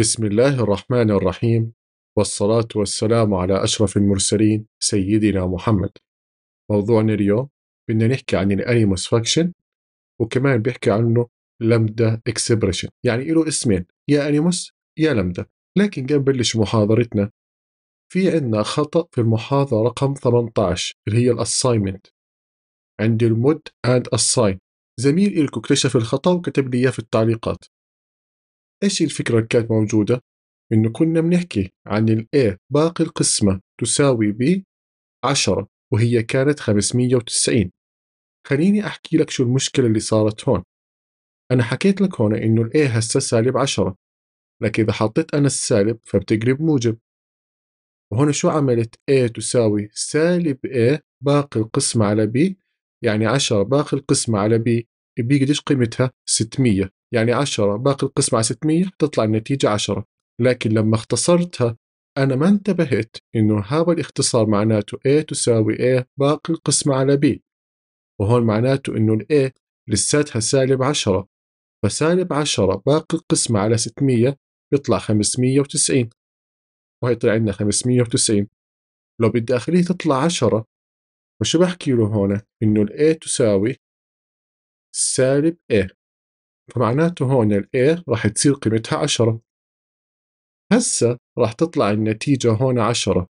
بسم الله الرحمن الرحيم والصلاة والسلام على أشرف المرسلين سيدنا محمد موضوعنا اليوم بدنا نحكي عن الأنيموس فاكشن وكمان بيحكي عنه لمدة اكسبريشن يعني له اسمين يا أنيموس يا لمدة لكن قبل نبلش محاضرتنا في عندنا خطأ في المحاضرة رقم 18 اللي هي الأسايمنت عند المد اند أساين زميل إلكو اكتشف الخطأ وكتب لي إياه في التعليقات ايش الفكره اللي كانت موجوده؟ انه كنا بنحكي عن الاي باقي القسمه تساوي ب 10 وهي كانت 590 خليني احكي لك شو المشكله اللي صارت هون انا حكيت لك هون انه الاي هسه سالب 10 لكن اذا حطيت انا السالب فبتقلب موجب وهون شو عملت A تساوي سالب A باقي القسمة على B يعني 10 باقي القسمة على B B قديش قيمتها 600 يعني 10 باقي القسمة على 600 تطلع النتيجة 10 لكن لما اختصرتها أنا ما انتبهت إنه هذا الاختصار معناته A تساوي A باقي القسمة على B وهون معناته إنه الـ A لساتها سالب 10 فسالب 10 باقي القسمة على 600 بيطلع 590 وهي طلع عندنا 590 لو بدي أخليه تطلع 10 فشو بحكي له هون؟ إنه الـ A تساوي سالب A فمعناته هون الـ A راح تصير قيمتها 10 هسا راح تطلع النتيجة هون 10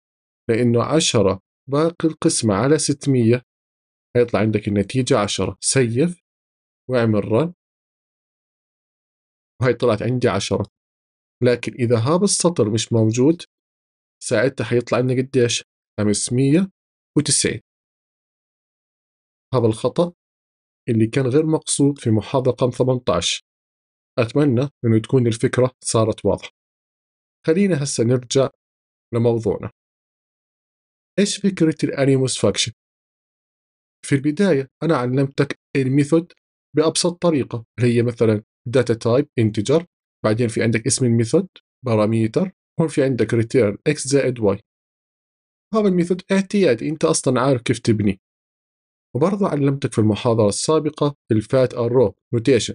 لأنه 10 باقي القسمة على 600 هيطلع عندك النتيجة 10 سيف واعمل رن وهي طلعت عندي 10 لكن إذا هذا السطر مش موجود ساعتها حيطلع لنا قديش 590 هذا الخطأ اللي كان غير مقصود في محاضرة رقم 18 أتمنى أنه تكون الفكرة صارت واضحة خلينا هسه نرجع لموضوعنا إيش فكرة الأنيموس فاكشن؟ في البداية أنا علمتك الميثود بأبسط طريقة اللي هي مثلا داتا تايب انتجر بعدين في عندك اسم الميثود باراميتر هون في عندك ريتيرن اكس زائد واي هذا الميثود اعتيادي انت اصلا عارف كيف تبنيه وبرضه علمتك في المحاضرة السابقة الفات الرو نوتيشن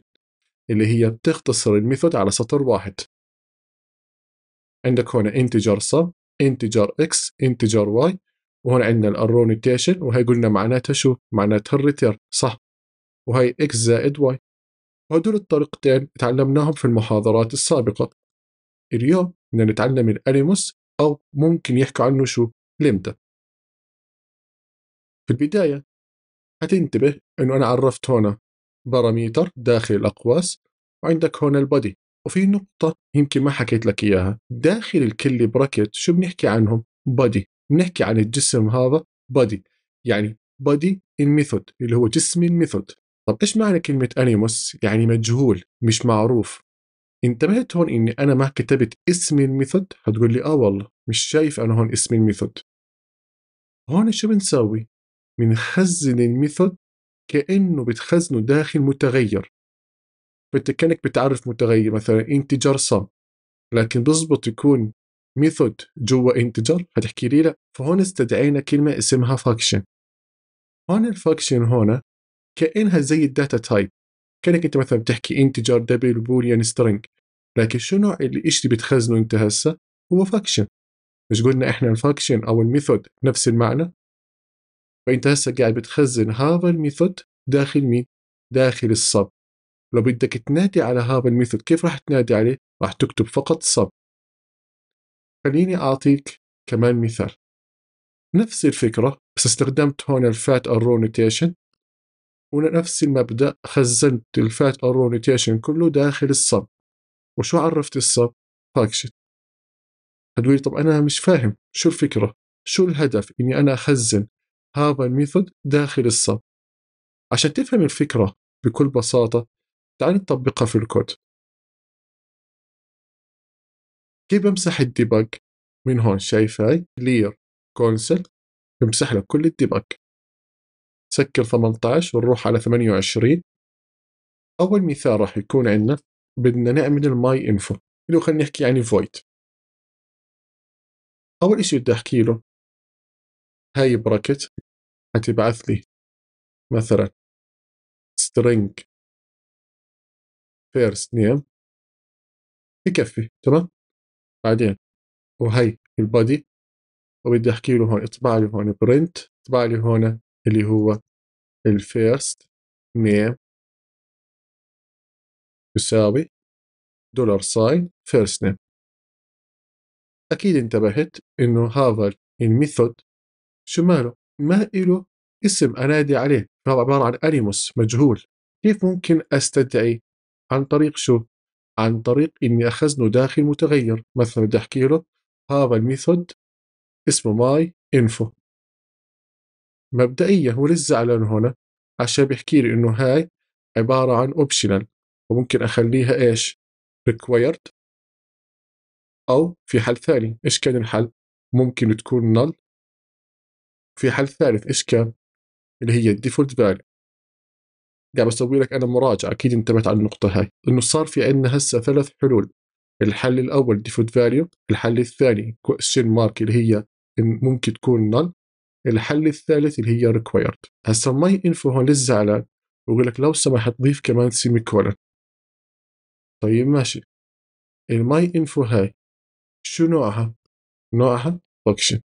اللي هي بتختصر الميثود على سطر واحد عندك هنا انتجر سم انتجر اكس انتجر واي وهنا عندنا الارو نوتيشن وهي قلنا معناتها شو معناتها الريتير صح وهي اكس زائد واي وهدول الطريقتين تعلمناهم في المحاضرات السابقة اليوم بدنا نتعلم الانيموس أو ممكن يحكوا عنه شو لمدة في البداية حتنتبه انه انا عرفت هنا باراميتر داخل الاقواس وعندك هون البادي وفي نقطة يمكن ما حكيت لك اياها داخل الكلي براكت شو بنحكي عنهم؟ بادي بنحكي عن الجسم هذا بادي يعني بادي ان ميثود اللي هو جسم الميثود طب ايش معنى كلمة انيموس؟ يعني مجهول مش معروف انتبهت هون اني انا ما كتبت اسم الميثود هتقول لي اه والله مش شايف انا هون اسم الميثود هون شو بنسوي؟ بنخزن الميثود كانه بتخزنه داخل متغير فانت كانك بتعرف متغير مثلا انتجر صم لكن بزبط يكون ميثود جوا انتجر هتحكي لي لا فهون استدعينا كلمه اسمها فاكشن هون الفاكشن هون كانها زي الداتا تايب كانك انت مثلا بتحكي انتجر دبل بوليان سترينج لكن شو نوع الشيء اللي بتخزنه انت هسه هو فاكشن مش قلنا احنا الفاكشن او الميثود نفس المعنى فانت هسه قاعد يعني بتخزن هذا الميثود داخل مين؟ داخل الصب لو بدك تنادي على هذا الميثود كيف راح تنادي عليه؟ راح تكتب فقط صب خليني أعطيك كمان مثال نفس الفكرة بس استخدمت هون الفات الرو نوتيشن ونفس المبدأ خزنت الفات الرو نوتيشن كله داخل الصب وشو عرفت الصب؟ فاكشن هتقولي طب أنا مش فاهم شو الفكرة؟ شو الهدف إني أنا أخزن هذا الميثود داخل الصف عشان تفهم الفكرة بكل بساطة تعال نطبقها في الكود كيف بمسح الديباج من هون شايفاي clear كونسل بمسح لك كل الديباج سكر 18 ونروح على 28 اول مثال راح يكون عندنا بدنا نعمل الماي انفو اللي هو خلينا نحكي يعني فويد اول إشي بدي احكي له هاي براكت حتبعث لي مثلا string first name يكفي تمام بعدين وهي البادي وبدي احكي له هون اطبع لي هون برنت اطبع لي هون اللي هو الفيرست نيم يساوي دولار ساين فيرست نيم اكيد انتبهت انه هذا الميثود شماله ما إله اسم أنادي عليه فهذا عبارة عن أنيموس مجهول كيف ممكن أستدعي عن طريق شو عن طريق إني أخزنه داخل متغير مثلا بدي أحكي له هذا الميثود اسمه ماي انفو مبدئيا هو لسه زعلان هنا عشان بيحكي لي انه هاي عبارة عن اوبشنال وممكن اخليها ايش required او في حل ثاني ايش كان الحل ممكن تكون null في حل ثالث ايش كان؟ اللي هي الديفولت فاليو قاعد بسوي لك انا مراجعه اكيد انتبهت على النقطه هاي انه صار في عندنا هسه ثلاث حلول الحل الاول ديفولت فاليو الحل الثاني كويشن مارك اللي هي ممكن تكون نل الحل الثالث اللي هي ريكوايرد هسه ماي انفو هون لسه زعلان بقول لك لو سمحت ضيف كمان سيمي كولن طيب ماشي الماي انفو هاي شو نوعها؟ نوعها فانكشن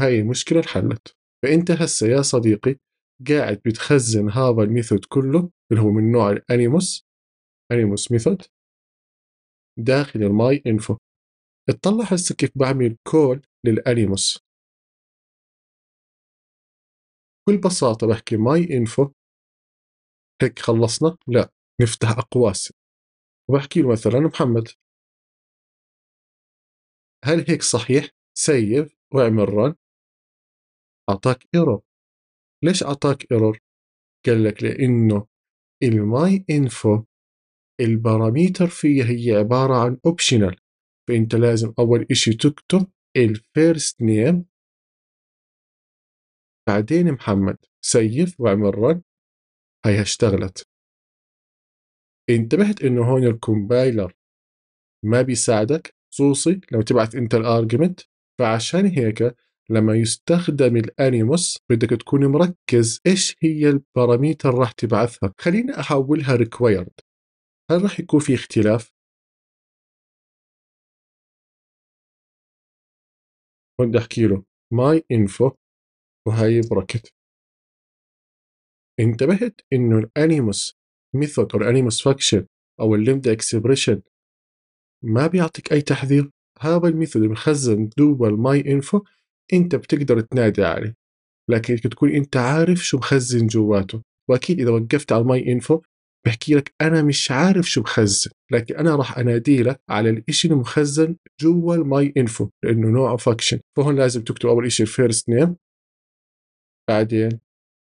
هاي المشكلة انحلت فأنت هسه يا صديقي قاعد بتخزن هذا الميثود كله اللي هو من نوع الانيموس انيموس ميثود داخل الماي انفو اطلع هسه كيف بعمل كول للانيموس بكل بساطة بحكي ماي انفو هيك خلصنا لا نفتح اقواس وبحكي له مثلا محمد هل هيك صحيح سيف واعمل رن اعطاك ايرور ليش اعطاك ايرور قال لك لانه الماي انفو الباراميتر فيها هي عبارة عن اوبشنال فانت لازم اول اشي تكتب الفيرست نيم بعدين محمد سيف واعمل رن هيها اشتغلت انتبهت انه هون الكومبايلر ما بيساعدك خصوصي لو تبعث انت الارجمنت فعشان هيك لما يستخدم الانيموس بدك تكون مركز ايش هي الباراميتر راح تبعثها خلينا احولها ريكوايرد هل راح يكون في اختلاف بدي احكي له ماي انفو وهي بركت انتبهت انه الانيموس ميثود او الانيموس فاكشن او الليمد اكسبريشن ما بيعطيك اي تحذير هذا الميثود المخزن دوبل ماي انفو انت بتقدر تنادي عليه لكن تكون انت عارف شو مخزن جواته واكيد اذا وقفت على ماي انفو بحكي لك انا مش عارف شو مخزن لكن انا راح انادي لك على الاشي المخزن جوا الماي انفو لانه نوعه فاكشن فهون لازم تكتب اول اشي الفيرست نيم بعدين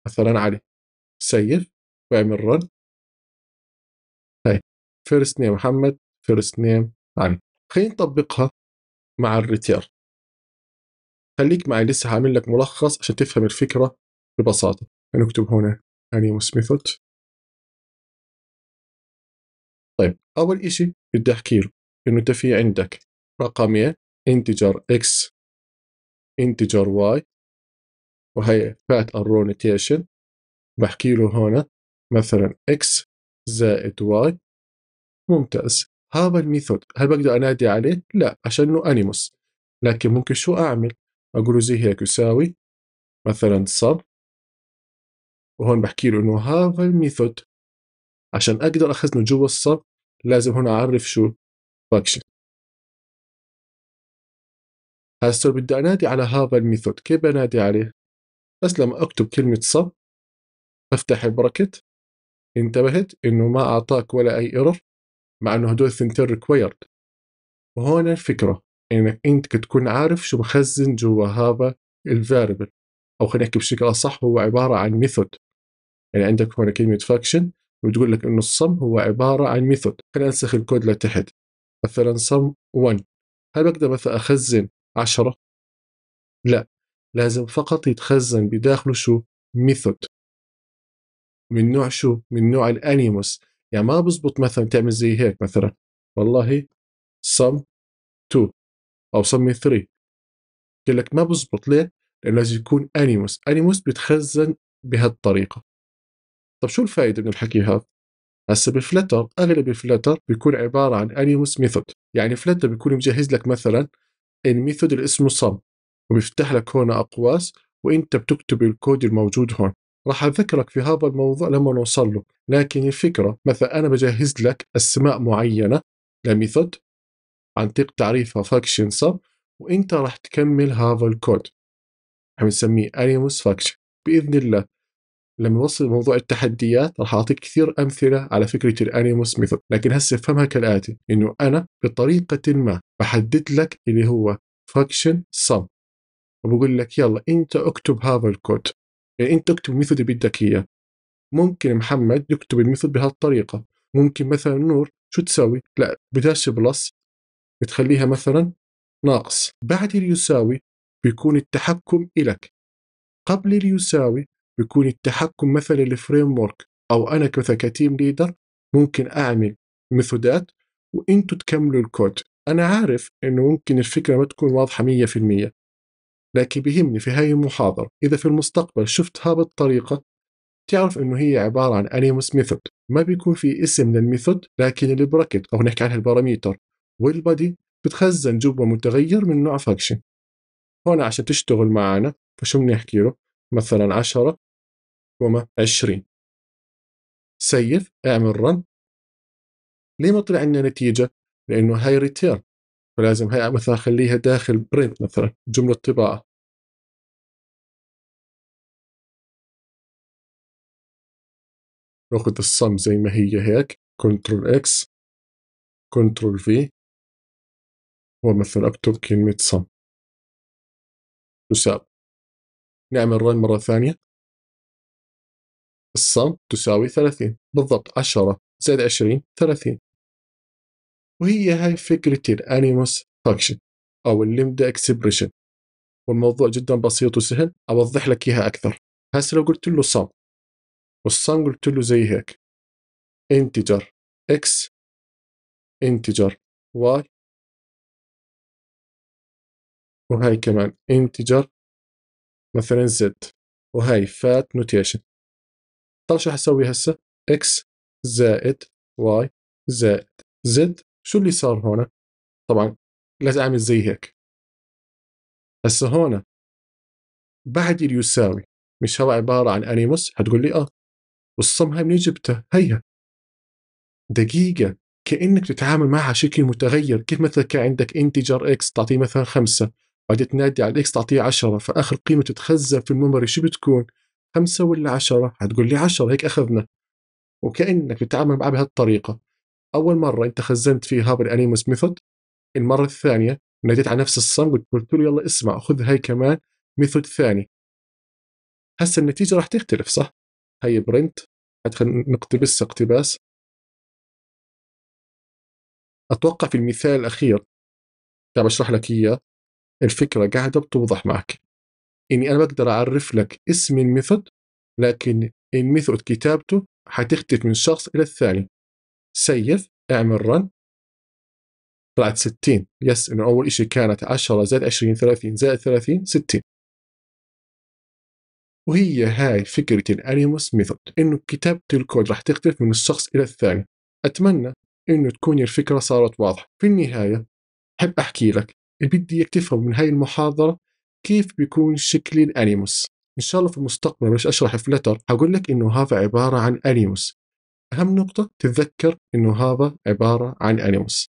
مثلا علي سيف واعمل رن هاي فيرست نيم محمد فيرست نيم علي خلينا نطبقها مع الريتير خليك معي لسه هعمل لك ملخص عشان تفهم الفكرة ببساطة هنكتب هنا أنيموس ميثود طيب أول إشي بدي أحكي له إنه أنت في عندك رقمين انتجر إكس انتجر واي وهي فات الرونيتيشن بحكي له هنا مثلا إكس زائد واي ممتاز هذا الميثود هل بقدر أنادي عليه؟ لا عشان إنه أنيموس لكن ممكن شو أعمل؟ اقول له زي هيك يساوي مثلا sub وهون بحكي له انه هذا الميثود عشان اقدر اخزنه جوا الصب لازم هون اعرف شو function هسه بدي انادي على هذا الميثود كيف بنادي عليه بس لما اكتب كلمة sub بفتح البراكت انتبهت انه ما اعطاك ولا اي ايرور مع انه هدول الثنتين ريكوايرد وهون الفكرة انك يعني انت تكون عارف شو مخزن جوا هذا الفاريبل او خلينا نحكي بشكل اصح هو عباره عن ميثود يعني عندك هون كلمه فاكشن وتقول لك انه الصم هو عباره عن ميثود خلينا ننسخ الكود لتحت مثلا صم 1 هل بقدر مثلا اخزن 10 لا لازم فقط يتخزن بداخله شو ميثود من نوع شو من نوع الانيموس يعني ما بزبط مثلا تعمل زي هيك مثلا والله صم 2 او سمي 3 قال لك ما بزبط ليه؟ لانه لازم يكون انيموس انيموس بيتخزن بهالطريقه طب شو الفائده من الحكي هذا؟ هسه بفلتر اغلب الفلتر بيكون عباره عن انيموس ميثود يعني فلتر بيكون مجهز لك مثلا الميثود اللي اسمه صم وبيفتح لك هون اقواس وانت بتكتب الكود الموجود هون راح اذكرك في هذا الموضوع لما نوصل له لكن الفكره مثلا انا بجهز لك اسماء معينه لميثود عن طريق تعريفها فاكشن سب وانت راح تكمل هذا الكود بنسميه انيموس فاكشن باذن الله لما نوصل لموضوع التحديات راح اعطيك كثير امثله على فكره الانيموس ميثود لكن هسه افهمها كالاتي انه انا بطريقه ما بحدد لك اللي هو فاكشن سم وبقول لك يلا انت اكتب هذا الكود يعني انت اكتب الميثود اللي بدك اياه ممكن محمد يكتب الميثود بهالطريقه ممكن مثلا نور شو تسوي؟ لا بداش بلس بتخليها مثلا ناقص بعد اليساوي بيكون التحكم إلك قبل اليساوي بيكون التحكم مثلا الفريم ورك أو أنا كتيم ليدر ممكن أعمل ميثودات وانتوا تكملوا الكود أنا عارف إنه ممكن الفكرة ما تكون واضحة 100% لكن بيهمني في هاي المحاضرة إذا في المستقبل شفت بالطريقة الطريقة تعرف إنه هي عبارة عن أنيموس ميثود ما بيكون في اسم للميثود لكن البراكت أو نحكي عنها الباراميتر والبادي بتخزن جوا متغير من نوع فاكشن هون عشان تشتغل معنا فشو بنحكي له مثلا 10 كوما 20 سيف اعمل رن ليه ما طلع لنا نتيجة؟ لأنه هاي ريتيرن فلازم هاي مثلا خليها داخل برنت مثلا جملة طباعة ناخذ الصم زي ما هي هيك كنترول اكس كنترول في هو مثلا اكتب كلمة صم تساوي نعمل رن مرة ثانية الصم تساوي 30 بالضبط 10 زائد 20 30 وهي هاي فكرة الانيموس فاكشن او اللمدا اكسبريشن والموضوع جدا بسيط وسهل اوضح لك اياها اكثر هسه لو قلت له صم والصم قلت له زي هيك انتجر اكس انتجر واي وهاي كمان انتجر مثلا زد وهاي فات نوتيشن طب شو حسوي هسه اكس زائد واي زائد زد شو اللي صار هون طبعا لازم اعمل زي هيك هسه هون بعد اللي يساوي مش هو عبارة عن أنيموس هتقول لي آه والصم هاي منين جبتها هيها دقيقة كأنك تتعامل معها شكل متغير كيف مثلا كان عندك انتجر اكس تعطيه مثلا خمسة بعدين تنادي على الاكس تعطيه 10 فاخر قيمه تتخزن في الميموري شو بتكون؟ 5 ولا 10 هتقول لي 10 هيك اخذنا وكانك بتتعامل معه بهالطريقه اول مره انت خزنت فيها بالانيموس ميثود المره الثانيه ناديت على نفس الصنب قلت له يلا اسمع خذ هاي كمان ميثود ثاني هسه النتيجه راح تختلف صح هي برنت نقتبسها اقتباس اتوقع في المثال الاخير كنت اشرح لك اياه الفكره قاعده بتوضح معك اني انا بقدر اعرف لك اسم الميثود لكن الميثود كتابته حتختلف من شخص الى الثاني سيف اعمل رن طلعت 60 يس انه اول شيء كانت 10 زائد 20 30 زائد 30 60 وهي هاي فكرة الأنيموس ميثود إنه كتابة الكود راح تختلف من الشخص إلى الثاني أتمنى إنه تكون الفكرة صارت واضحة في النهاية أحب أحكي لك اللي بدي اياك تفهم من هاي المحاضره كيف بيكون شكل الانيموس ان شاء الله في المستقبل مش اشرح فلتر هقول لك انه هذا عباره عن انيموس اهم نقطه تتذكر انه هذا عباره عن انيموس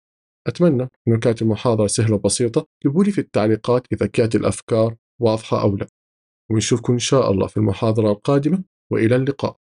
اتمنى انه كانت المحاضره سهله وبسيطه اكتبوا لي في التعليقات اذا كانت الافكار واضحه او لا ونشوفكم ان شاء الله في المحاضره القادمه والى اللقاء